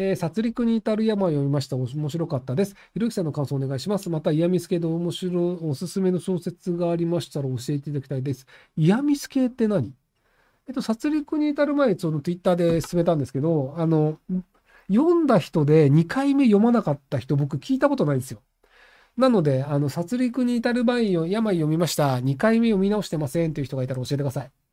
えー、殺戮に至る山を読みました。面白かったです。ひろゆきさんの感想をお願いします。また、嫌味スケで面白い、おすすめの小説がありましたら教えていただきたいです。嫌味スケって何えっと、殺戮に至る前その Twitter で進めたんですけど、あの、読んだ人で2回目読まなかった人、僕聞いたことないんですよ。なので、あの、殺戮に至る前に病読みました。2回目読み直してませんという人がいたら教えてください。